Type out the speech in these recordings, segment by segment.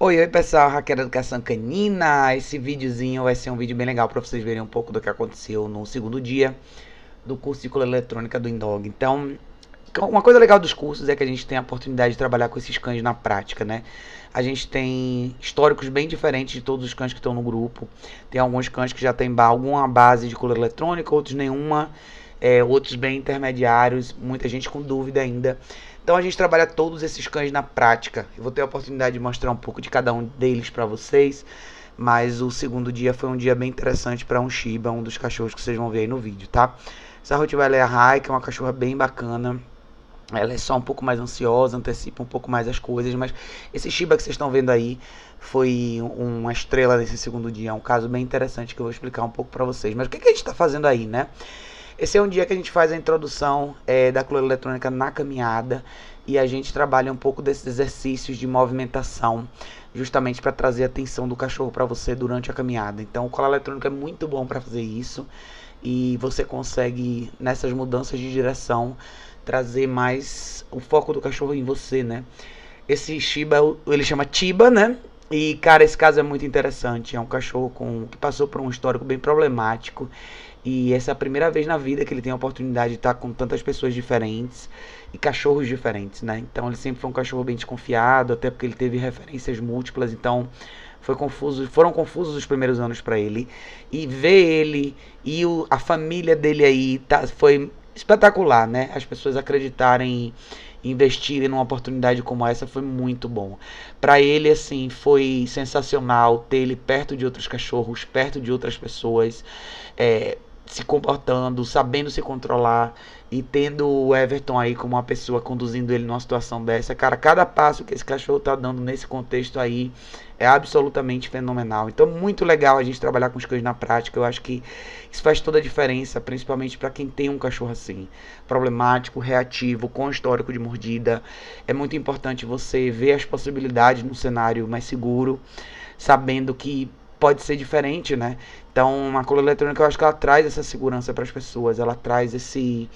Oi, oi pessoal, Raquel Educação Canina. Esse videozinho vai ser um vídeo bem legal para vocês verem um pouco do que aconteceu no segundo dia do curso de cola eletrônica do Indog. Então, uma coisa legal dos cursos é que a gente tem a oportunidade de trabalhar com esses cães na prática, né? A gente tem históricos bem diferentes de todos os cães que estão no grupo. Tem alguns cães que já têm alguma base de cola eletrônica, outros nenhuma. É, outros bem intermediários, muita gente com dúvida ainda. Então a gente trabalha todos esses cães na prática. Eu vou ter a oportunidade de mostrar um pouco de cada um deles para vocês. Mas o segundo dia foi um dia bem interessante para um Shiba, um dos cachorros que vocês vão ver aí no vídeo, tá? Essa Rottweiler é a Raik, que é uma cachorra bem bacana. Ela é só um pouco mais ansiosa, antecipa um pouco mais as coisas, mas esse Shiba que vocês estão vendo aí foi uma estrela nesse segundo dia, é um caso bem interessante que eu vou explicar um pouco para vocês. Mas o que, que a gente está fazendo aí, né? Esse é um dia que a gente faz a introdução é, da cloro eletrônica na caminhada e a gente trabalha um pouco desses exercícios de movimentação, justamente para trazer a atenção do cachorro para você durante a caminhada. Então, o colar eletrônico é muito bom para fazer isso e você consegue nessas mudanças de direção trazer mais o foco do cachorro em você, né? Esse Shiba, ele chama Tiba, né? E, cara, esse caso é muito interessante. É um cachorro com, que passou por um histórico bem problemático. E essa é a primeira vez na vida que ele tem a oportunidade de estar com tantas pessoas diferentes e cachorros diferentes, né? Então ele sempre foi um cachorro bem desconfiado, até porque ele teve referências múltiplas, então foi confuso, foram confusos os primeiros anos para ele. E ver ele e o, a família dele aí tá, foi espetacular, né? As pessoas acreditarem investirem numa oportunidade como essa foi muito bom. Para ele, assim, foi sensacional ter ele perto de outros cachorros, perto de outras pessoas, é, se comportando, sabendo se controlar e tendo o Everton aí como uma pessoa conduzindo ele numa situação dessa, cara, cada passo que esse cachorro tá dando nesse contexto aí é absolutamente fenomenal. Então, muito legal a gente trabalhar com as coisas na prática. Eu acho que isso faz toda a diferença, principalmente para quem tem um cachorro assim, problemático, reativo, com histórico de mordida. É muito importante você ver as possibilidades num cenário mais seguro, sabendo que pode ser diferente, né? Então, a cola eletrônica, eu acho que ela traz essa segurança para as pessoas, ela traz esse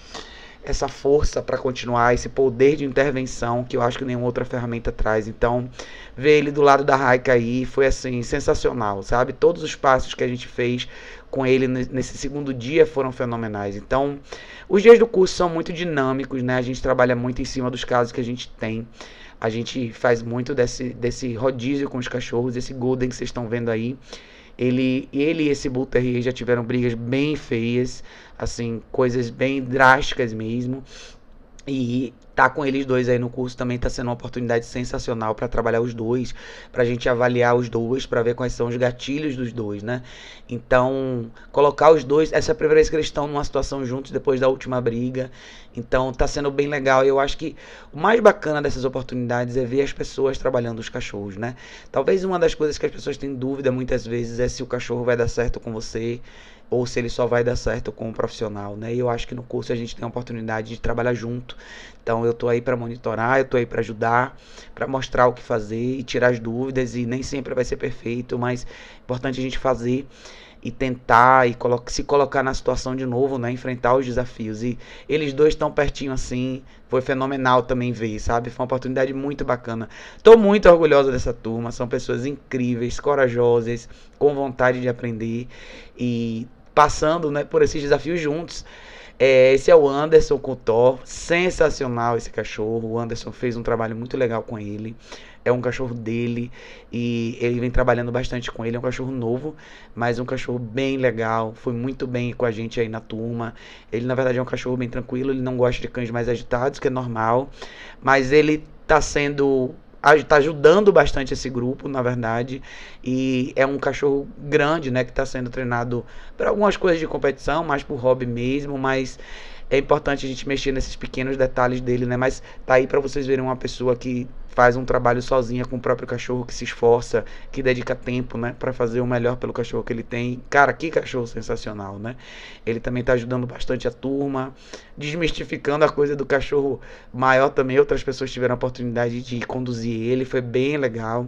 essa força para continuar, esse poder de intervenção que eu acho que nenhuma outra ferramenta traz. Então, ver ele do lado da Raika aí foi assim sensacional, sabe? Todos os passos que a gente fez com ele nesse segundo dia foram fenomenais. Então, os dias do curso são muito dinâmicos, né? A gente trabalha muito em cima dos casos que a gente tem. A gente faz muito desse, desse rodízio com os cachorros, esse Golden que vocês estão vendo aí. Ele, ele e esse Bull Terrier já tiveram brigas bem feias, assim, coisas bem drásticas mesmo. E tá com eles dois aí no curso também tá sendo uma oportunidade sensacional para trabalhar os dois, pra gente avaliar os dois, para ver quais são os gatilhos dos dois, né? Então, colocar os dois, essa é a primeira vez que eles estão numa situação juntos depois da última briga. Então está sendo bem legal. Eu acho que o mais bacana dessas oportunidades é ver as pessoas trabalhando os cachorros, né? Talvez uma das coisas que as pessoas têm dúvida muitas vezes é se o cachorro vai dar certo com você ou se ele só vai dar certo com o profissional, né? E eu acho que no curso a gente tem a oportunidade de trabalhar junto. Então eu tô aí para monitorar, eu tô aí para ajudar, para mostrar o que fazer e tirar as dúvidas e nem sempre vai ser perfeito, mas é importante a gente fazer e tentar e colo se colocar na situação de novo, né? Enfrentar os desafios. E eles dois tão pertinho assim. Foi fenomenal também ver, sabe? Foi uma oportunidade muito bacana. Tô muito orgulhosa dessa turma. São pessoas incríveis, corajosas, com vontade de aprender e passando, né, por esses desafios juntos. É, esse é o Anderson Coutor, sensacional esse cachorro. O Anderson fez um trabalho muito legal com ele é um cachorro dele e ele vem trabalhando bastante com ele. É um cachorro novo, mas um cachorro bem legal. Foi muito bem com a gente aí na turma. Ele, na verdade, é um cachorro bem tranquilo. Ele não gosta de cães mais agitados, que é normal. Mas ele tá sendo está ajudando bastante esse grupo, na verdade, e é um cachorro grande, né, que está sendo treinado para algumas coisas de competição, mais o hobby mesmo, mas é importante a gente mexer nesses pequenos detalhes dele, né? Mas tá aí para vocês verem uma pessoa que faz um trabalho sozinha com o próprio cachorro, que se esforça, que dedica tempo, né, para fazer o melhor pelo cachorro que ele tem. Cara, que cachorro sensacional, né? Ele também tá ajudando bastante a turma, desmistificando a coisa do cachorro maior também. Outras pessoas tiveram a oportunidade de conduzir ele, foi bem legal.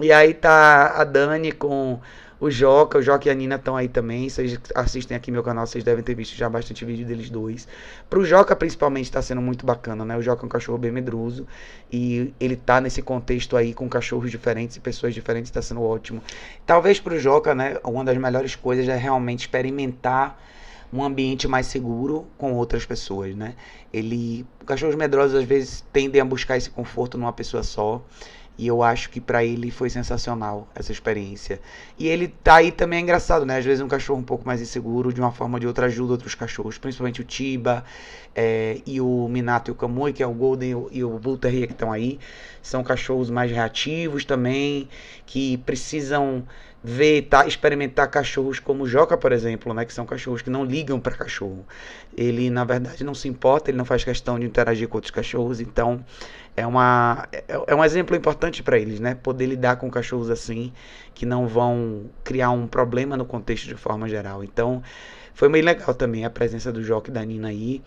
E aí tá a Dani com o Joca, o Joca e a Nina estão aí também. Vocês assistem aqui meu canal, vocês devem ter visto já bastante vídeo deles dois. Pro Joca, principalmente, está sendo muito bacana, né? O Joca é um cachorro bem medroso. E ele tá nesse contexto aí com cachorros diferentes e pessoas diferentes, está sendo ótimo. Talvez pro Joca, né? Uma das melhores coisas é realmente experimentar um ambiente mais seguro com outras pessoas, né? Ele, cachorros medrosos às vezes tendem a buscar esse conforto numa pessoa só. E eu acho que para ele foi sensacional essa experiência. E ele tá aí também é engraçado, né? Às vezes um cachorro um pouco mais inseguro, de uma forma ou de outra, ajuda outros cachorros, principalmente o Tiba é, e o Minato e o Kamui, que é o Golden e o Bull Terrier que estão aí. São cachorros mais reativos também, que precisam ver, tá, experimentar cachorros como o Joca, por exemplo, né, que são cachorros que não ligam para cachorro. Ele, na verdade, não se importa, ele não faz questão de interagir com outros cachorros, então é, uma, é, é um exemplo importante para eles, né, poder lidar com cachorros assim, que não vão criar um problema no contexto de forma geral. Então, foi meio legal também a presença do Joca e da Nina aí.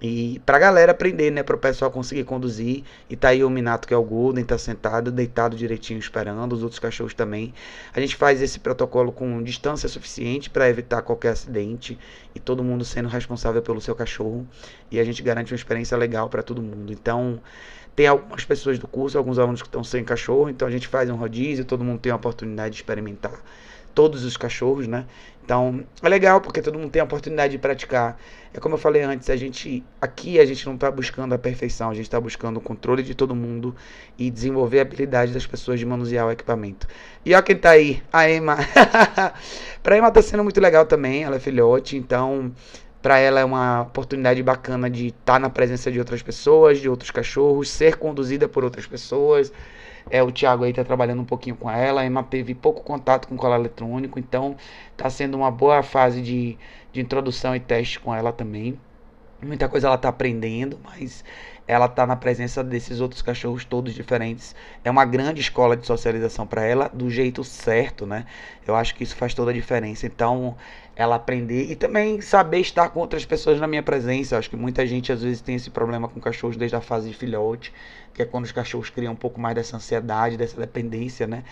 E pra galera aprender, né? Pro pessoal conseguir conduzir. E tá aí o Minato, que é o Golden, tá sentado, deitado direitinho, esperando. Os outros cachorros também. A gente faz esse protocolo com distância suficiente para evitar qualquer acidente. E todo mundo sendo responsável pelo seu cachorro. E a gente garante uma experiência legal para todo mundo. Então, tem algumas pessoas do curso, alguns alunos que estão sem cachorro. Então a gente faz um rodízio, todo mundo tem a oportunidade de experimentar todos os cachorros, né? Então, é legal porque todo mundo tem a oportunidade de praticar. É como eu falei antes, a gente aqui a gente não está buscando a perfeição, a gente está buscando o controle de todo mundo e desenvolver a habilidade das pessoas de manusear o equipamento. E olha quem está aí, a Emma. pra Emma está sendo muito legal também, ela é filhote, então para ela é uma oportunidade bacana de estar tá na presença de outras pessoas, de outros cachorros, ser conduzida por outras pessoas. É, o Thiago aí tá trabalhando um pouquinho com ela. A Emma teve pouco contato com cola eletrônico, então tá sendo uma boa fase de, de introdução e teste com ela também. Muita coisa ela tá aprendendo, mas ela tá na presença desses outros cachorros todos diferentes. É uma grande escola de socialização para ela, do jeito certo, né? Eu acho que isso faz toda a diferença. Então, ela aprender e também saber estar com outras pessoas na minha presença. acho que muita gente às vezes tem esse problema com cachorros desde a fase de filhote, que é quando os cachorros criam um pouco mais dessa ansiedade, dessa dependência, né?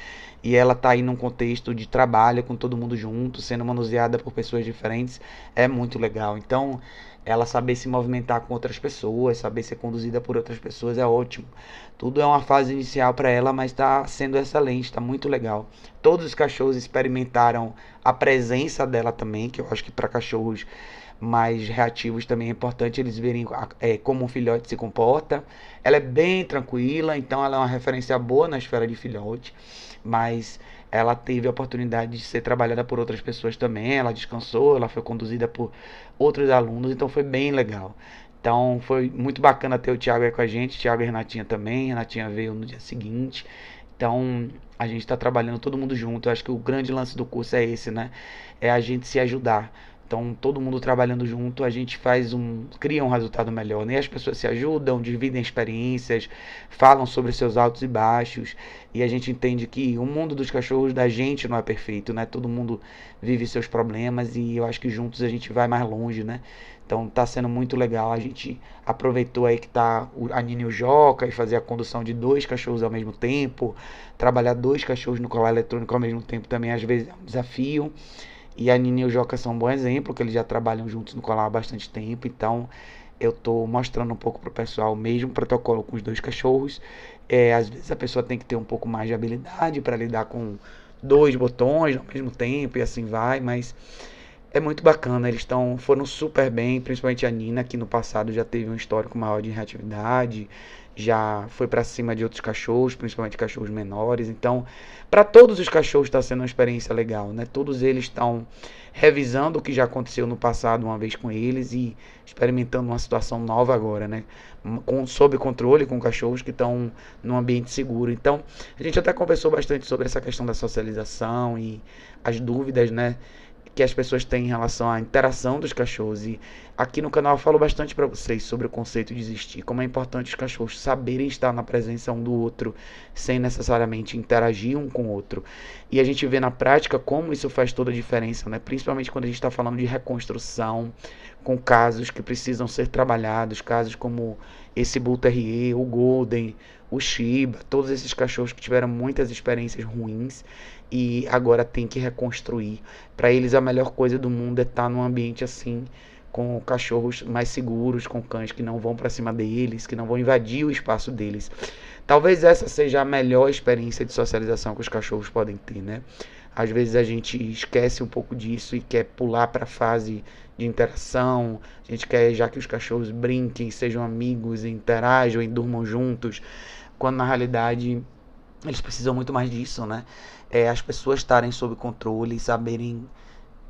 E ela tá aí num contexto de trabalho com todo mundo junto, sendo manuseada por pessoas diferentes, é muito legal. Então, ela saber se movimentar com outras pessoas, saber ser conduzida por outras pessoas é ótimo. Tudo é uma fase inicial para ela, mas está sendo excelente, está muito legal. Todos os cachorros experimentaram a presença dela também, que eu acho que para cachorros mais reativos também é importante eles verem é, como um filhote se comporta. Ela é bem tranquila, então ela é uma referência boa na esfera de filhote, mas ela teve a oportunidade de ser trabalhada por outras pessoas também, ela descansou, ela foi conduzida por outros alunos, então foi bem legal. Então foi muito bacana ter o Thiago aí com a gente, Thiago e Renatinha também, Renatinha veio no dia seguinte. Então a gente está trabalhando todo mundo junto. Eu acho que o grande lance do curso é esse, né? É a gente se ajudar. Então, todo mundo trabalhando junto, a gente faz um, cria um resultado melhor, né? As pessoas se ajudam, dividem experiências, falam sobre seus altos e baixos, e a gente entende que o mundo dos cachorros da gente não é perfeito, né? Todo mundo vive seus problemas e eu acho que juntos a gente vai mais longe, né? Então tá sendo muito legal. A gente aproveitou aí que tá a Nini e o Joca e fazer a condução de dois cachorros ao mesmo tempo, trabalhar dois cachorros no colar eletrônico ao mesmo tempo também às vezes é um desafio. E a Nini e o Joca são um bom exemplo, que eles já trabalham juntos no colar há bastante tempo, então eu estou mostrando um pouco pro pessoal mesmo protocolo com os dois cachorros. É, às vezes a pessoa tem que ter um pouco mais de habilidade para lidar com dois botões ao mesmo tempo e assim vai, mas é muito bacana. Eles estão foram super bem, principalmente a Nina, que no passado já teve um histórico maior de reatividade, já foi para cima de outros cachorros, principalmente cachorros menores. Então, para todos os cachorros está sendo uma experiência legal, né? Todos eles estão revisando o que já aconteceu no passado uma vez com eles e experimentando uma situação nova agora, né? Com, sob controle, com cachorros que estão num ambiente seguro. Então, a gente até conversou bastante sobre essa questão da socialização e as dúvidas, né? que as pessoas têm em relação à interação dos cachorros. E aqui no canal eu falo bastante para vocês sobre o conceito de existir, como é importante os cachorros saberem estar na presença um do outro, sem necessariamente interagir um com o outro. E a gente vê na prática como isso faz toda a diferença, né? principalmente quando a gente está falando de reconstrução, com casos que precisam ser trabalhados, casos como esse Bull Terrier, o Golden, o Shiba, todos esses cachorros que tiveram muitas experiências ruins e agora tem que reconstruir. Para eles a melhor coisa do mundo é estar tá num ambiente assim, com cachorros mais seguros, com cães que não vão para cima deles, que não vão invadir o espaço deles. Talvez essa seja a melhor experiência de socialização que os cachorros podem ter, né? Às vezes a gente esquece um pouco disso e quer pular para a fase de interação. A gente quer já que os cachorros brinquem, sejam amigos, interajam e durmam juntos, quando na realidade eles precisam muito mais disso, né? É, as pessoas estarem sob controle, saberem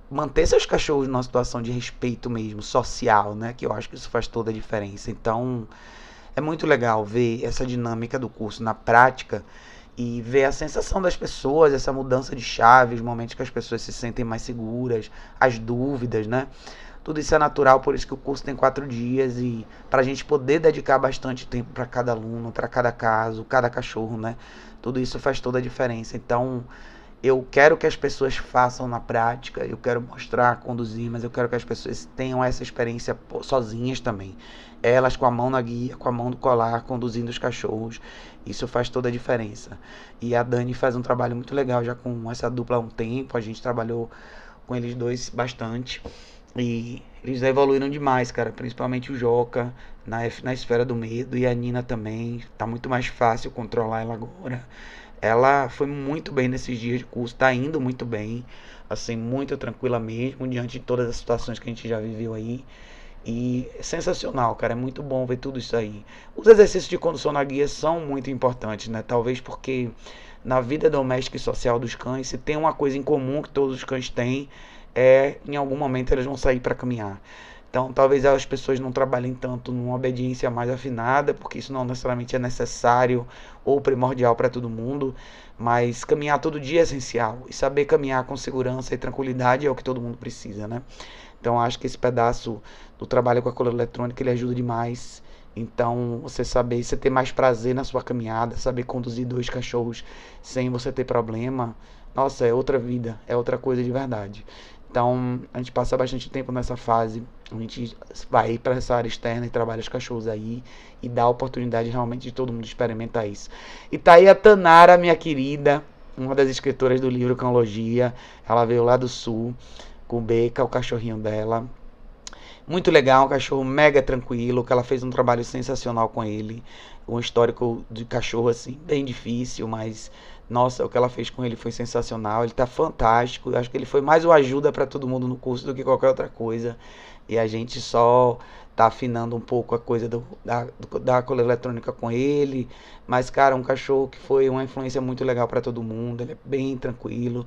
manter seus cachorros numa situação de respeito mesmo, social, né? Que eu acho que isso faz toda a diferença. Então, é muito legal ver essa dinâmica do curso na prática e ver a sensação das pessoas, essa mudança de chave, os momentos que as pessoas se sentem mais seguras, as dúvidas, né? Tudo isso é natural, por isso que o curso tem quatro dias e para a gente poder dedicar bastante tempo para cada aluno, para cada caso, cada cachorro, né? Tudo isso faz toda a diferença. Então, eu quero que as pessoas façam na prática, eu quero mostrar, conduzir, mas eu quero que as pessoas tenham essa experiência sozinhas também. Elas com a mão na guia, com a mão no colar, conduzindo os cachorros. Isso faz toda a diferença. E a Dani faz um trabalho muito legal já com essa dupla há um tempo, a gente trabalhou com eles dois bastante. E eles evoluíram demais, cara. Principalmente o Joca na, na esfera do medo e a Nina também. Tá muito mais fácil controlar ela agora ela foi muito bem nesses dias de curso, está indo muito bem, assim, muito tranquila mesmo, diante de todas as situações que a gente já viveu aí. E é sensacional, cara, é muito bom ver tudo isso aí. Os exercícios de condução na guia são muito importantes, né? Talvez porque na vida doméstica e social dos cães, se tem uma coisa em comum que todos os cães têm, é em algum momento eles vão sair para caminhar. Então, talvez as pessoas não trabalhem tanto numa obediência mais afinada, porque isso não necessariamente é necessário ou primordial para todo mundo, mas caminhar todo dia é essencial e saber caminhar com segurança e tranquilidade é o que todo mundo precisa, né? Então, acho que esse pedaço do trabalho com a cola eletrônica ele ajuda demais. Então, você saber, você ter mais prazer na sua caminhada, saber conduzir dois cachorros sem você ter problema, nossa, é outra vida, é outra coisa de verdade. Então, a gente passa bastante tempo nessa fase. A gente vai para essa área externa e trabalha os cachorros aí e dá a oportunidade realmente de todo mundo experimentar isso. E tá aí a Tanara, minha querida, uma das escritoras do livro Canologia, Ela veio lá do sul com o Beca, o cachorrinho dela. Muito legal, um cachorro mega tranquilo, que ela fez um trabalho sensacional com ele. Um histórico de cachorro assim, bem difícil, mas nossa, o que ela fez com ele foi sensacional. Ele tá fantástico. Eu acho que ele foi mais uma ajuda para todo mundo no curso do que qualquer outra coisa. E a gente só tá afinando um pouco a coisa do, da, da cola eletrônica com ele. Mas, cara, um cachorro que foi uma influência muito legal para todo mundo. Ele é bem tranquilo.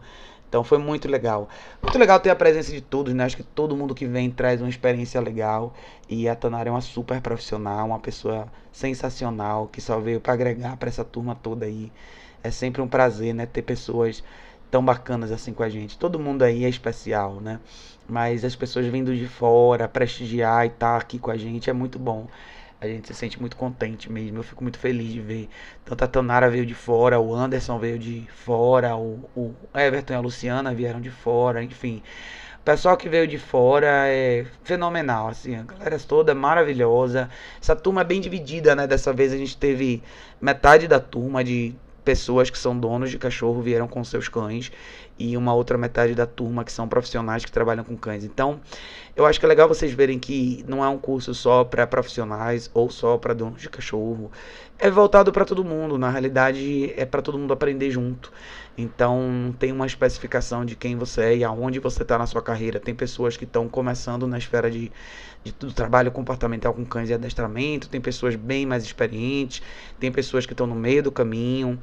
Então foi muito legal. Muito legal ter a presença de todos, né? Acho que todo mundo que vem traz uma experiência legal. E a Tanara é uma super profissional, uma pessoa sensacional que só veio para agregar para essa turma toda aí. É sempre um prazer, né, ter pessoas tão bacanas assim com a gente. Todo mundo aí é especial, né? Mas as pessoas vindo de fora, prestigiar e estar tá aqui com a gente é muito bom. A gente se sente muito contente mesmo. Eu fico muito feliz de ver. Tanto a Tonara veio de fora, o Anderson veio de fora, o, o Everton e a Luciana vieram de fora, enfim. O pessoal que veio de fora é fenomenal, assim. A galera toda é maravilhosa. Essa turma é bem dividida, né? Dessa vez a gente teve metade da turma de pessoas que são donos de cachorro vieram com seus cães e uma outra metade da turma que são profissionais que trabalham com cães. Então, eu acho que é legal vocês verem que não é um curso só para profissionais ou só para donos de cachorro. É voltado para todo mundo, na realidade é para todo mundo aprender junto. Então, não tem uma especificação de quem você é e aonde você está na sua carreira. Tem pessoas que estão começando na esfera de, de do trabalho comportamental com cães e adestramento, tem pessoas bem mais experientes, tem pessoas que estão no meio do caminho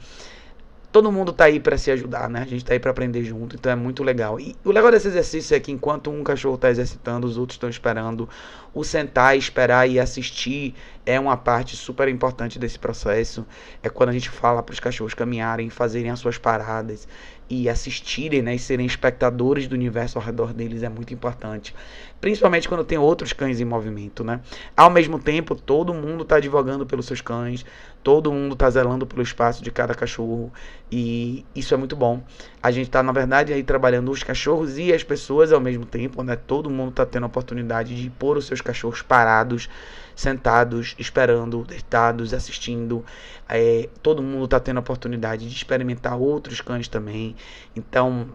todo mundo tá aí para se ajudar, né? A gente tá aí para aprender junto, então é muito legal. E o legal desse exercício é que enquanto um cachorro tá exercitando, os outros estão esperando. O sentar, esperar e assistir é uma parte super importante desse processo. É quando a gente fala para os cachorros caminharem, fazerem as suas paradas e assistirem né, e serem espectadores do universo ao redor deles é muito importante. Principalmente quando tem outros cães em movimento. Né? Ao mesmo tempo, todo mundo está advogando pelos seus cães, todo mundo está zelando pelo espaço de cada cachorro. E isso é muito bom. A gente está, na verdade, aí trabalhando os cachorros e as pessoas ao mesmo tempo. Né? Todo mundo está tendo a oportunidade de pôr os seus cachorros parados sentados, esperando, deitados, assistindo. É, todo mundo está tendo a oportunidade de experimentar outros cães também. Então,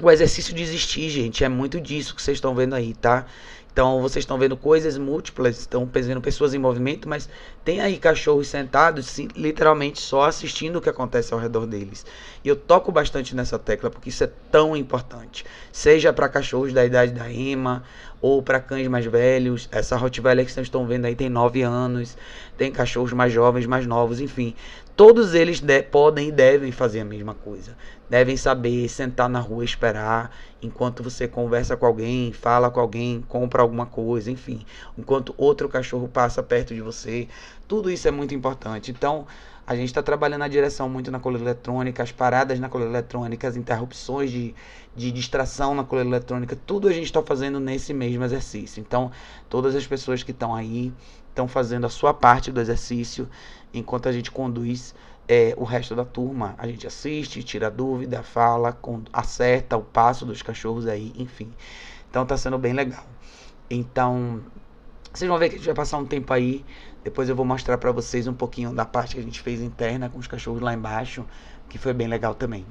o exercício de existir, gente, é muito disso que vocês estão vendo aí, tá? Então vocês estão vendo coisas múltiplas, estão vendo pessoas em movimento, mas tem aí cachorros sentados, literalmente só assistindo o que acontece ao redor deles. E eu toco bastante nessa tecla porque isso é tão importante. Seja para cachorros da idade da Emma, ou para cães mais velhos. Essa Rottweiler que vocês estão vendo aí tem 9 anos, tem cachorros mais jovens, mais novos, enfim. Todos eles podem e devem fazer a mesma coisa. Devem saber sentar na rua esperar enquanto você conversa com alguém, fala com alguém, compra alguma coisa, enfim. Enquanto outro cachorro passa perto de você. Tudo isso é muito importante. Então, a gente está trabalhando a direção muito na coleira eletrônica, as paradas na coleira eletrônica, as interrupções de, de distração na coleira eletrônica, tudo a gente está fazendo nesse mesmo exercício. Então, todas as pessoas que estão aí estão fazendo a sua parte do exercício, enquanto a gente conduz é, o resto da turma. A gente assiste, tira dúvida, fala, acerta o passo dos cachorros aí, enfim. Então, está sendo bem legal. Então, vocês vão ver que a gente vai passar um tempo aí depois eu vou mostrar para vocês um pouquinho da parte que a gente fez interna com os cachorros lá embaixo, que foi bem legal também.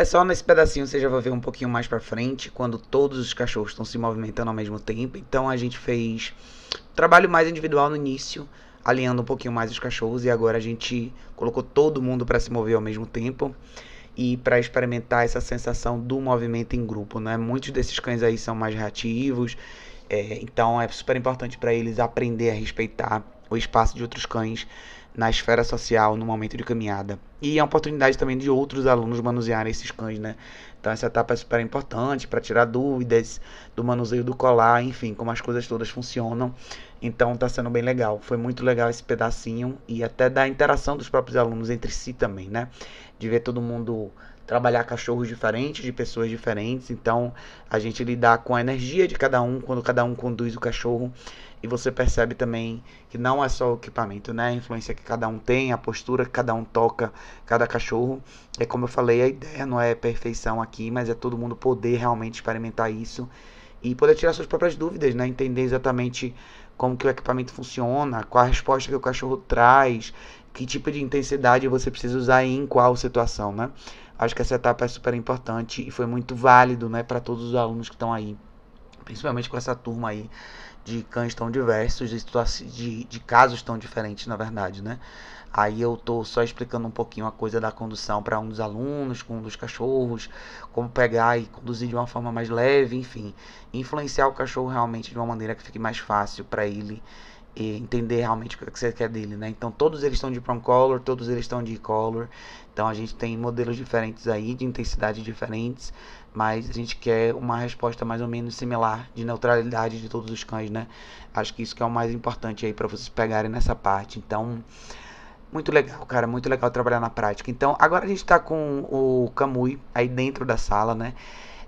Tá só nesse pedacinho, você já vai ver um pouquinho mais pra frente, quando todos os cachorros estão se movimentando ao mesmo tempo. Então a gente fez trabalho mais individual no início, alinhando um pouquinho mais os cachorros, e agora a gente colocou todo mundo para se mover ao mesmo tempo e para experimentar essa sensação do movimento em grupo, né? Muitos desses cães aí são mais reativos, é, então é super importante para eles aprender a respeitar o espaço de outros cães na esfera social no momento de caminhada. E é a oportunidade também de outros alunos manusearem esses cães, né? Então essa etapa é super importante para tirar dúvidas do manuseio do colar, enfim, como as coisas todas funcionam. Então tá sendo bem legal. Foi muito legal esse pedacinho e até da interação dos próprios alunos entre si também, né? De ver todo mundo trabalhar cachorros diferentes, de pessoas diferentes. Então, a gente lidar com a energia de cada um, quando cada um conduz o cachorro e você percebe também que não é só o equipamento, né? A influência que cada um tem, a postura que cada um toca, cada cachorro. É como eu falei, a ideia não é perfeição aqui, mas é todo mundo poder realmente experimentar isso e poder tirar suas próprias dúvidas, né? Entender exatamente como que o equipamento funciona, qual a resposta que o cachorro traz, que tipo de intensidade você precisa usar em qual situação, né? Acho que essa etapa é super importante e foi muito válido, né, para todos os alunos que estão aí, principalmente com essa turma aí de cães tão diversos, de, de, de casos tão diferentes, na verdade, né? Aí eu tô só explicando um pouquinho a coisa da condução para um dos alunos, com um dos cachorros, como pegar e conduzir de uma forma mais leve, enfim, influenciar o cachorro realmente de uma maneira que fique mais fácil para ele entender realmente o que você quer dele, né? Então todos eles estão de prong collar, todos eles estão de collar. Então a gente tem modelos diferentes aí, de intensidade diferentes, mas a gente quer uma resposta mais ou menos similar de neutralidade de todos os cães, né? Acho que isso que é o mais importante aí para vocês pegarem nessa parte. Então, muito legal, cara, muito legal trabalhar na prática. Então, agora a gente está com o Camui aí dentro da sala, né?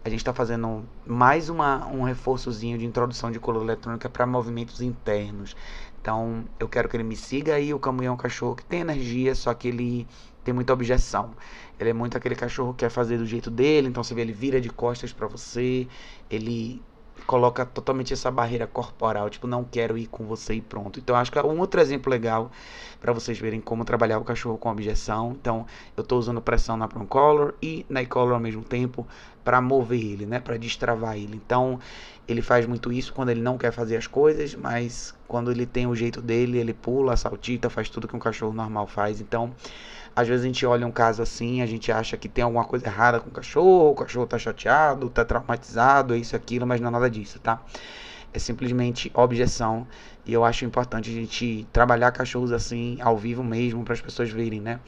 A gente está fazendo mais uma, um reforçozinho de introdução de coluna eletrônica para movimentos internos. Então, eu quero que ele me siga aí. O Camui é um cachorro que tem energia, só que ele tem muita objeção. Ele é muito aquele cachorro que quer fazer do jeito dele, então você vê ele vira de costas para você, ele coloca totalmente essa barreira corporal, tipo, não quero ir com você e pronto. Então, acho que é um outro exemplo legal para vocês verem como trabalhar o cachorro com objeção. Então, eu estou usando pressão na collar e na E-Color ao mesmo tempo para mover ele, né, para destravar ele. Então, ele faz muito isso quando ele não quer fazer as coisas, mas quando ele tem o jeito dele, ele pula, saltita, faz tudo que um cachorro normal faz. Então, às vezes a gente olha um caso assim, a gente acha que tem alguma coisa errada com o cachorro, o cachorro tá chateado, tá traumatizado, isso, aquilo, mas não é nada disso, tá? É simplesmente objeção. E eu acho importante a gente trabalhar cachorros assim, ao vivo mesmo, para as pessoas verem, né?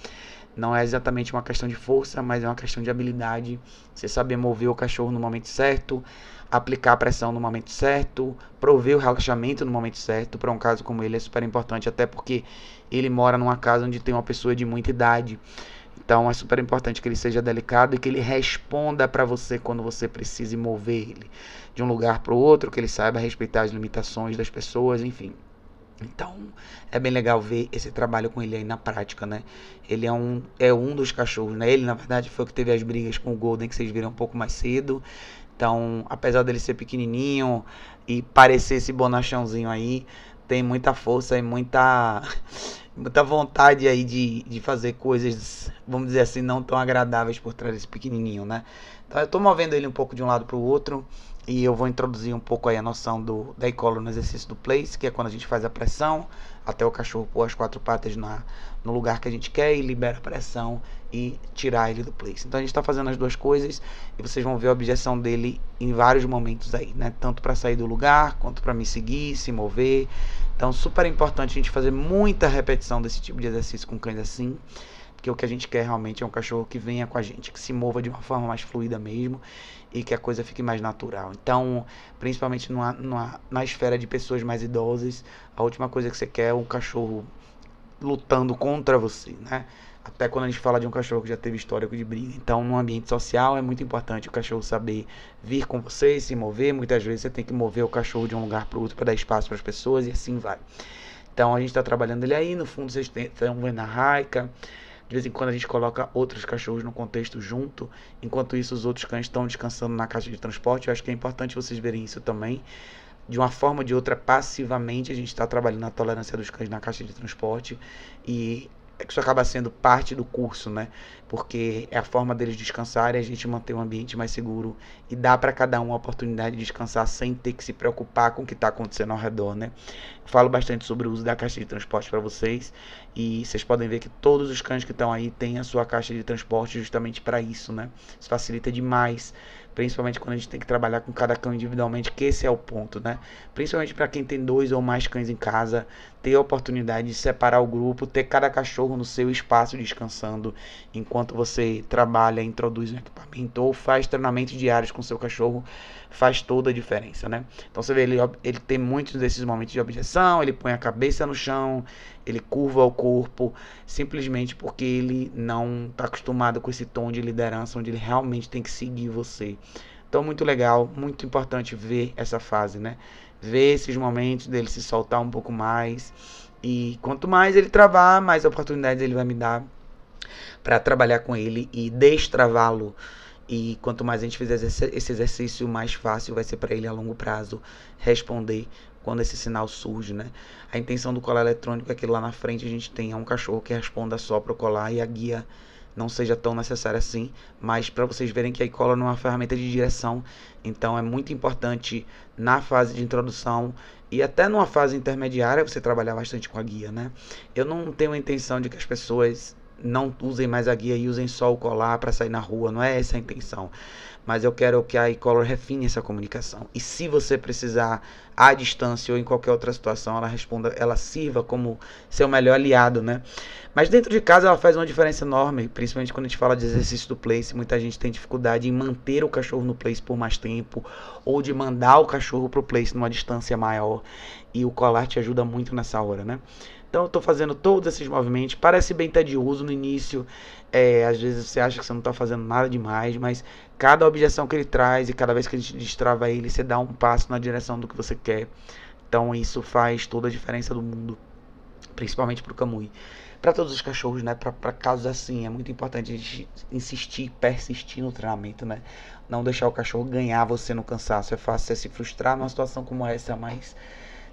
Não é exatamente uma questão de força, mas é uma questão de habilidade. Você saber mover o cachorro no momento certo, aplicar a pressão no momento certo, prover o relaxamento no momento certo. Para um caso como ele é super importante, até porque ele mora numa casa onde tem uma pessoa de muita idade. Então é super importante que ele seja delicado e que ele responda para você quando você precise mover ele de um lugar para o outro, que ele saiba respeitar as limitações das pessoas, enfim. Então, é bem legal ver esse trabalho com ele aí na prática, né? Ele é um, é um dos cachorros, né? Ele, na verdade, foi o que teve as brigas com o Golden, que vocês viram um pouco mais cedo. Então, apesar dele ser pequenininho e parecer esse bonachãozinho aí, tem muita força e muita muita vontade aí de, de fazer coisas, vamos dizer assim, não tão agradáveis por trás desse pequenininho, né? Então eu estou movendo ele um pouco de um lado para o outro e eu vou introduzir um pouco aí a noção do, da e-collar no exercício do place, que é quando a gente faz a pressão até o cachorro pôr as quatro patas na, no lugar que a gente quer e libera a pressão e tirar ele do place. Então a gente está fazendo as duas coisas e vocês vão ver a objeção dele em vários momentos aí, né? Tanto para sair do lugar quanto para me seguir, se mover. Então super importante a gente fazer muita repetição desse tipo de exercício com cães assim, porque o que a gente quer realmente é um cachorro que venha com a gente, que se mova de uma forma mais fluida mesmo e que a coisa fique mais natural. Então, principalmente numa, numa na esfera de pessoas mais idosas, a última coisa que você quer é um cachorro lutando contra você, né? Até quando a gente fala de um cachorro que já teve histórico de briga. Então, no ambiente social, é muito importante o cachorro saber vir com você, se mover. Muitas vezes você tem que mover o cachorro de um lugar para o outro para dar espaço para as pessoas e assim vai. Então, a gente está trabalhando ele aí. No fundo, vocês estão vendo a raica. De vez em quando a gente coloca outros cachorros no contexto junto, enquanto isso os outros cães estão descansando na caixa de transporte. Eu acho que é importante vocês verem isso também de uma forma ou de outra, passivamente, a gente está trabalhando a tolerância dos cães na caixa de transporte e isso acaba sendo parte do curso, né? Porque é a forma deles descansarem, a gente manter um ambiente mais seguro e dá para cada um a oportunidade de descansar sem ter que se preocupar com o que está acontecendo ao redor, né? Eu falo bastante sobre o uso da caixa de transporte para vocês e vocês podem ver que todos os cães que estão aí têm a sua caixa de transporte justamente para isso, né? Isso facilita demais Principalmente quando a gente tem que trabalhar com cada cão individualmente, que esse é o ponto, né? Principalmente para quem tem dois ou mais cães em casa, ter a oportunidade de separar o grupo, ter cada cachorro no seu espaço descansando, enquanto você trabalha, introduz um equipamento ou faz treinamentos diários com seu cachorro, faz toda a diferença, né? Então você vê, ele, ele tem muitos desses momentos de objeção, ele põe a cabeça no chão, ele curva o corpo, simplesmente porque ele não está acostumado com esse tom de liderança, onde ele realmente tem que seguir você. Então, muito legal, muito importante ver essa fase, né? ver esses momentos dele se soltar um pouco mais. E quanto mais ele travar, mais oportunidades ele vai me dar para trabalhar com ele e destravá-lo. E quanto mais a gente fizer esse exercício, mais fácil vai ser para ele a longo prazo responder quando esse sinal surge, né? A intenção do colar eletrônico é que lá na frente a gente tenha um cachorro que responda só pro colar e a guia não seja tão necessária assim, mas para vocês verem que a cola não é uma ferramenta de direção, então é muito importante na fase de introdução e até numa fase intermediária você trabalhar bastante com a guia, né? Eu não tenho a intenção de que as pessoas não usem mais a guia e usem só o colar para sair na rua, não é essa a intenção. Mas eu quero que a e-collar refine essa comunicação. E se você precisar à distância ou em qualquer outra situação, ela responda, ela sirva como seu melhor aliado, né? Mas dentro de casa ela faz uma diferença enorme, principalmente quando a gente fala de exercício do place. Muita gente tem dificuldade em manter o cachorro no place por mais tempo, ou de mandar o cachorro pro place numa distância maior. E o colar te ajuda muito nessa hora, né? Então eu estou fazendo todos esses movimentos. Parece bem tedioso no início. É, às vezes você acha que você não está fazendo nada demais, mas cada objeção que ele traz e cada vez que a gente destrava ele, você dá um passo na direção do que você quer. Então isso faz toda a diferença do mundo, principalmente para o Kamui. Para todos os cachorros, né? Para casos assim, é muito importante a gente insistir, persistir no treinamento, né? Não deixar o cachorro ganhar você no cansaço. É fácil você se frustrar numa situação como essa, mas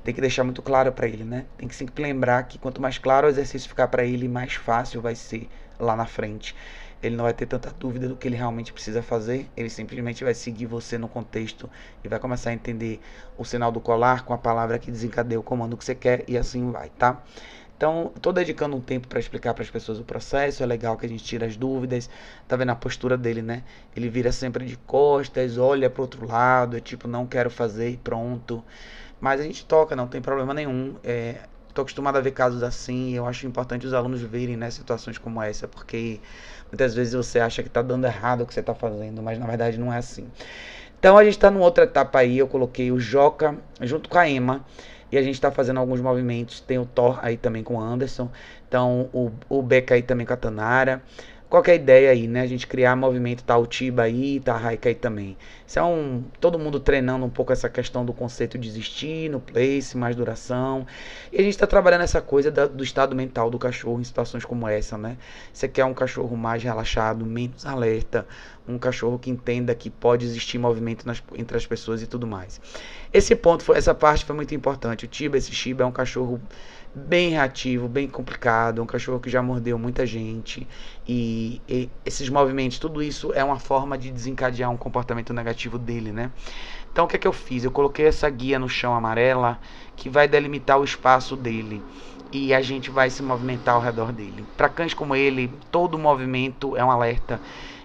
tem que deixar muito claro para ele, né? Tem que sempre lembrar que quanto mais claro o exercício ficar para ele, mais fácil vai ser lá na frente. Ele não vai ter tanta dúvida do que ele realmente precisa fazer, ele simplesmente vai seguir você no contexto e vai começar a entender o sinal do colar com a palavra que desencadeia o comando que você quer e assim vai, tá? Então, estou dedicando um tempo para explicar para as pessoas o processo. É legal que a gente tira as dúvidas. Tá vendo a postura dele, né? Ele vira sempre de costas, olha para outro lado, é tipo, não quero fazer e pronto. Mas a gente toca, não tem problema nenhum. Estou é, acostumado a ver casos assim. Eu acho importante os alunos verem né, situações como essa, porque muitas vezes você acha que está dando errado o que você está fazendo, mas na verdade não é assim. Então a gente está numa outra etapa aí. Eu coloquei o Joca junto com a Emma. E a gente está fazendo alguns movimentos. Tem o Thor aí também com o Anderson. Então o, o Beck aí também com a Tanara. Qual é a ideia aí, né? A gente criar movimento Tautiba aí, Tarraica tá, aí também. Isso é um. Todo mundo treinando um pouco essa questão do conceito de existir no place, mais duração. E a gente está trabalhando essa coisa da, do estado mental do cachorro em situações como essa, né? Você quer um cachorro mais relaxado, menos alerta, um cachorro que entenda que pode existir movimento nas, entre as pessoas e tudo mais. Esse ponto, foi, essa parte foi muito importante. O Tiba, esse Shiba é um cachorro bem reativo, bem complicado, é um cachorro que já mordeu muita gente. E, e, esses movimentos, tudo isso é uma forma de desencadear um comportamento negativo dele, né? Então o que é que eu fiz? Eu coloquei essa guia no chão amarela que vai delimitar o espaço dele e a gente vai se movimentar ao redor dele. Para cães como ele, todo movimento é um alerta,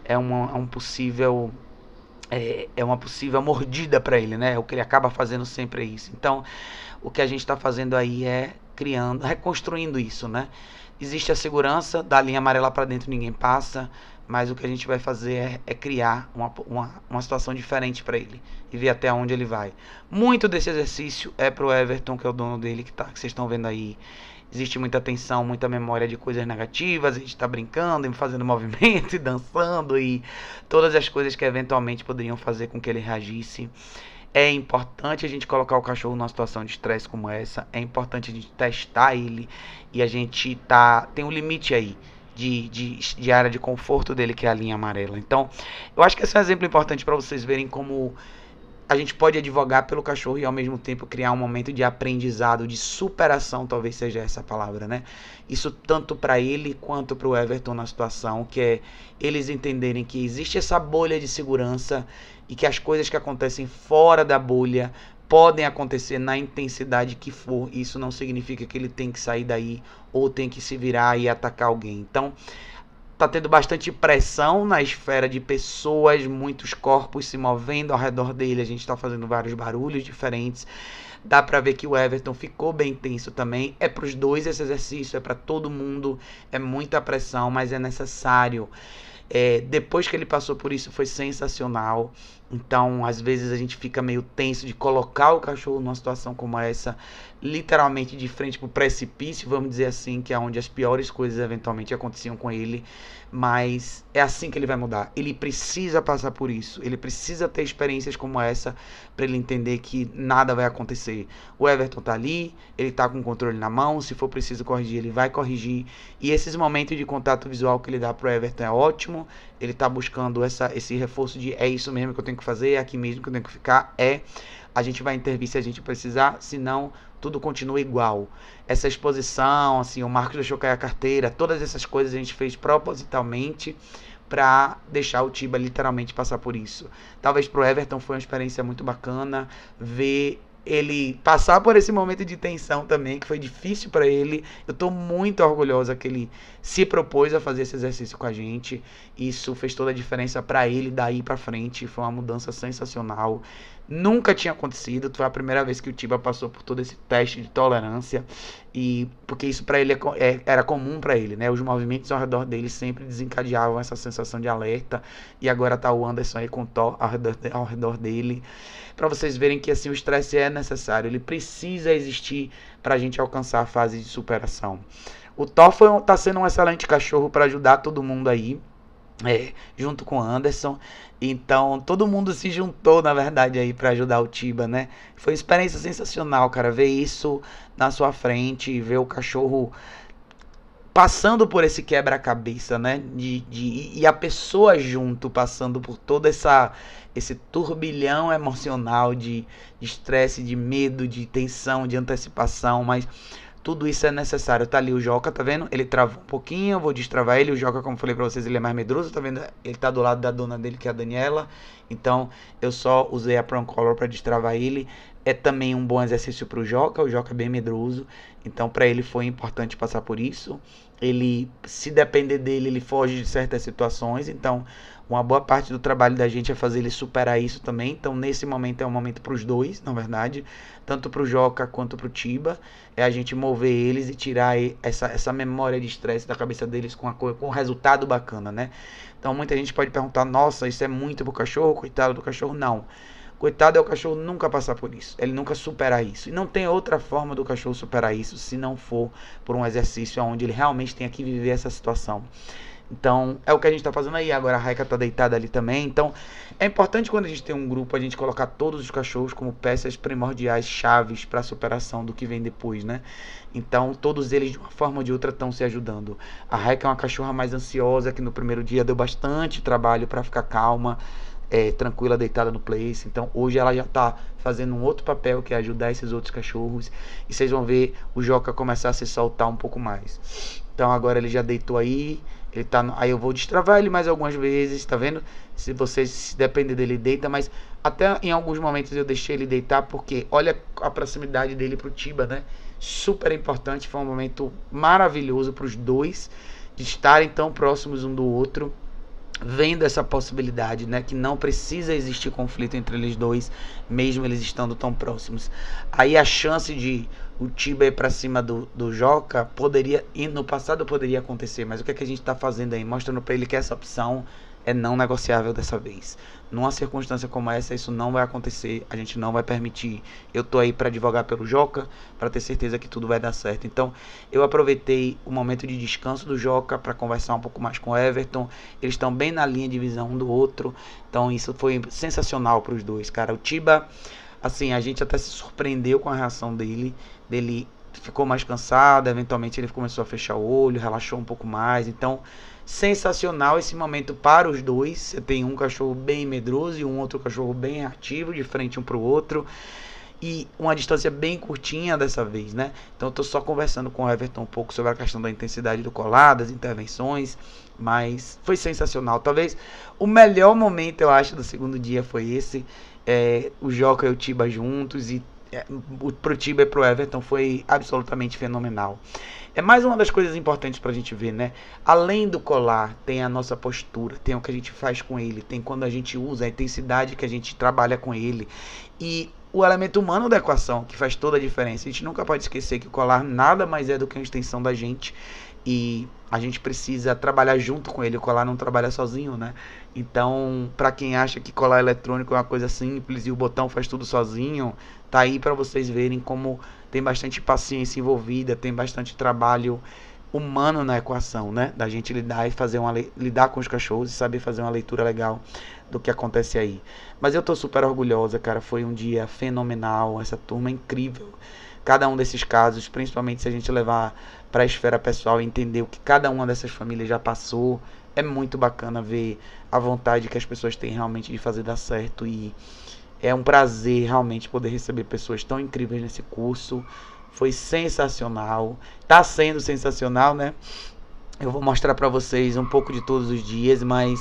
é, uma, é um possível é, é, uma possível mordida para ele, né? É o que ele acaba fazendo sempre é isso. Então, o que a gente está fazendo aí é criando, reconstruindo isso, né? Existe a segurança, da linha amarela para dentro ninguém passa, mas o que a gente vai fazer é, é criar uma, uma, uma situação diferente para ele e ver até onde ele vai. Muito desse exercício é pro Everton, que é o dono dele, que, tá, que vocês estão vendo aí. Existe muita tensão, muita memória de coisas negativas, a gente está brincando e fazendo movimento e dançando e todas as coisas que eventualmente poderiam fazer com que ele reagisse. É importante a gente colocar o cachorro numa situação de estresse como essa. É importante a gente testar ele. E a gente tá. Tem um limite aí. De, de, de, área de conforto dele, que é a linha amarela. Então, eu acho que esse é um exemplo importante para vocês verem como a gente pode advogar pelo cachorro e ao mesmo tempo criar um momento de aprendizado, de superação, talvez seja essa a palavra, né? Isso tanto para ele quanto para o Everton na situação, que é eles entenderem que existe essa bolha de segurança e que as coisas que acontecem fora da bolha podem acontecer na intensidade que for. Isso não significa que ele tem que sair daí ou tem que se virar e atacar alguém. Então, tá tendo bastante pressão na esfera de pessoas, muitos corpos se movendo ao redor dele, a gente está fazendo vários barulhos diferentes. Dá para ver que o Everton ficou bem tenso também. É para os dois esse exercício, é para todo mundo, é muita pressão, mas é necessário. É, depois que ele passou por isso, foi sensacional. Então, às vezes a gente fica meio tenso de colocar o cachorro numa situação como essa, literalmente de frente para o precipício, vamos dizer assim, que é onde as piores coisas eventualmente aconteciam com ele. Mas é assim que ele vai mudar. Ele precisa passar por isso. Ele precisa ter experiências como essa para ele entender que nada vai acontecer. O Everton tá ali, ele tá com o controle na mão. Se for preciso corrigir, ele vai corrigir. E esses momentos de contato visual que ele dá pro Everton é ótimo. Ele tá buscando essa, esse reforço de é isso mesmo que eu tenho tenho que fazer, é aqui mesmo que eu tenho que ficar, é. A gente vai intervir se a gente precisar, senão tudo continua igual. Essa exposição, assim, o Marcos deixou cair a carteira, todas essas coisas a gente fez propositalmente para deixar o Tiba literalmente passar por isso. Talvez pro Everton foi uma experiência muito bacana ver ele passar por esse momento de tensão também, que foi difícil para ele. Eu estou muito orgulhosa que ele se propôs a fazer esse exercício com a gente. Isso fez toda a diferença para ele daí para frente, foi uma mudança sensacional. Nunca tinha acontecido, foi a primeira vez que o Tiba passou por todo esse teste de tolerância e porque isso para ele é, é, era comum para ele, né? Os movimentos ao redor dele sempre desencadeavam essa sensação de alerta e agora tá o Anderson aí com Thor ao redor, ao redor dele, para vocês verem que assim o estresse é necessário, ele precisa existir para a gente alcançar a fase de superação. O Thor foi, tá sendo um excelente cachorro para ajudar todo mundo aí é, junto com Anderson. Então, todo mundo se juntou, na verdade, aí para ajudar o Tiba, né? Foi uma experiência sensacional, cara, ver isso na sua frente, ver o cachorro passando por esse quebra-cabeça, né? De, de, e a pessoa junto passando por todo essa esse turbilhão emocional de estresse, de, de medo, de tensão, de antecipação, mas tudo isso é necessário. Tá ali o Joca, tá vendo? Ele trava um pouquinho, eu vou destravar ele. O Joca, como falei pra vocês, ele é mais medroso, tá vendo? Ele tá do lado da dona dele, que é a Daniela. Então, eu só usei a Prom Color pra destravar ele. É também um bom exercício pro Joca, o Joca é bem medroso. Então, para ele foi importante passar por isso. Ele, se depender dele, ele foge de certas situações. Então, uma boa parte do trabalho da gente é fazer ele superar isso também. Então, nesse momento é um momento para os dois, na verdade, tanto para o Joca quanto para o Tiba. É a gente mover eles e tirar essa, essa memória de estresse da cabeça deles com, a, com um resultado bacana, né? Então, muita gente pode perguntar: nossa, isso é muito para o cachorro, coitado do cachorro. Não. Coitado é o cachorro nunca passar por isso, ele nunca superar isso. E não tem outra forma do cachorro superar isso se não for por um exercício onde ele realmente tenha que viver essa situação. Então, é o que a gente está fazendo aí. Agora a Raika está deitada ali também. Então, é importante quando a gente tem um grupo a gente colocar todos os cachorros como peças primordiais, chaves para a superação do que vem depois, né? Então, todos eles de uma forma ou de outra estão se ajudando. A Raika é uma cachorra mais ansiosa que no primeiro dia deu bastante trabalho para ficar calma. É, tranquila, deitada no place. Então hoje ela já está fazendo um outro papel que é ajudar esses outros cachorros. E vocês vão ver o Joca começar a se soltar um pouco mais. Então agora ele já deitou aí, ele tá, no... aí eu vou destravar ele mais algumas vezes, tá vendo? Se você se depender dele, deita, mas até em alguns momentos eu deixei ele deitar, porque olha a proximidade dele pro Tiba, né? Super importante, foi um momento maravilhoso para os dois de estarem tão próximos um do outro vendo essa possibilidade, né, que não precisa existir conflito entre eles dois, mesmo eles estando tão próximos. Aí a chance de o Tiba ir para cima do, do Joca, poderia e no passado poderia acontecer, mas o que, é que a gente está fazendo aí? Mostrando para ele que essa opção é não negociável dessa vez. Numa circunstância como essa, isso não vai acontecer, a gente não vai permitir. Eu tô aí para advogar pelo Joca, para ter certeza que tudo vai dar certo. Então, eu aproveitei o momento de descanso do Joca para conversar um pouco mais com o Everton. Eles estão bem na linha de visão um do outro. Então, isso foi sensacional para os dois, cara. O Tiba assim, a gente até se surpreendeu com a reação dele, dele ficou mais cansado, eventualmente ele começou a fechar o olho, relaxou um pouco mais. Então, sensacional esse momento para os dois. Você tem um cachorro bem medroso e um outro cachorro bem ativo, de frente um para o outro. E uma distância bem curtinha dessa vez, né? Então, eu tô só conversando com o Everton um pouco sobre a questão da intensidade do colar, das intervenções, mas foi sensacional. Talvez o melhor momento, eu acho, do segundo dia foi esse é, o Joca e o Tiba juntos e é, pro Tiba e pro Everton foi absolutamente fenomenal. É mais uma das coisas importantes pra gente ver, né? Além do colar, tem a nossa postura, tem o que a gente faz com ele, tem quando a gente usa, a intensidade que a gente trabalha com ele. E o elemento humano da equação, que faz toda a diferença. A gente nunca pode esquecer que o colar nada mais é do que uma extensão da gente e a gente precisa trabalhar junto com ele. colar não trabalha sozinho, né? Então, para quem acha que colar eletrônico é uma coisa simples e o botão faz tudo sozinho, tá aí para vocês verem como tem bastante paciência envolvida, tem bastante trabalho humano na equação, né? Da gente lidar e fazer uma lidar com os cachorros e saber fazer uma leitura legal do que acontece aí. Mas eu tô super orgulhosa, cara. Foi um dia fenomenal, essa turma é incrível. Cada um desses casos, principalmente se a gente levar para a esfera pessoal entender o que cada uma dessas famílias já passou. É muito bacana ver a vontade que as pessoas têm realmente de fazer dar certo e é um prazer realmente poder receber pessoas tão incríveis nesse curso. Foi sensacional. Tá sendo sensacional, né? Eu vou mostrar para vocês um pouco de todos os dias, mas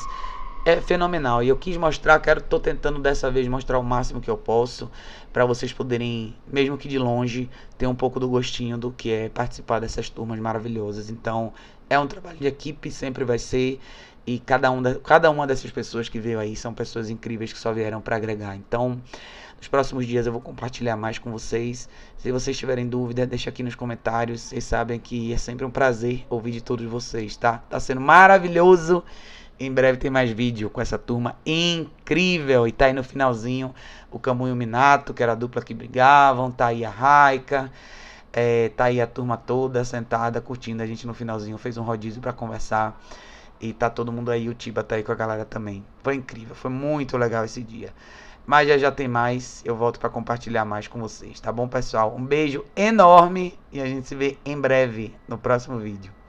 é fenomenal e eu quis mostrar, quero, tô tentando dessa vez mostrar o máximo que eu posso para vocês poderem, mesmo que de longe, ter um pouco do gostinho do que é participar dessas turmas maravilhosas. Então, é um trabalho de equipe, sempre vai ser e cada, um da, cada uma dessas pessoas que veio aí são pessoas incríveis que só vieram para agregar. Então, nos próximos dias eu vou compartilhar mais com vocês. Se vocês tiverem dúvida, deixa aqui nos comentários. Vocês sabem que é sempre um prazer ouvir de todos vocês, tá? Tá sendo maravilhoso em breve tem mais vídeo com essa turma incrível. E tá aí no finalzinho o Camu e o Minato, que era a dupla que brigavam. Tá aí a Raika. É, tá aí a turma toda sentada curtindo. A gente no finalzinho fez um rodízio para conversar. E tá todo mundo aí. O Tiba tá aí com a galera também. Foi incrível. Foi muito legal esse dia. Mas já já tem mais. Eu volto para compartilhar mais com vocês. Tá bom, pessoal? Um beijo enorme. E a gente se vê em breve no próximo vídeo.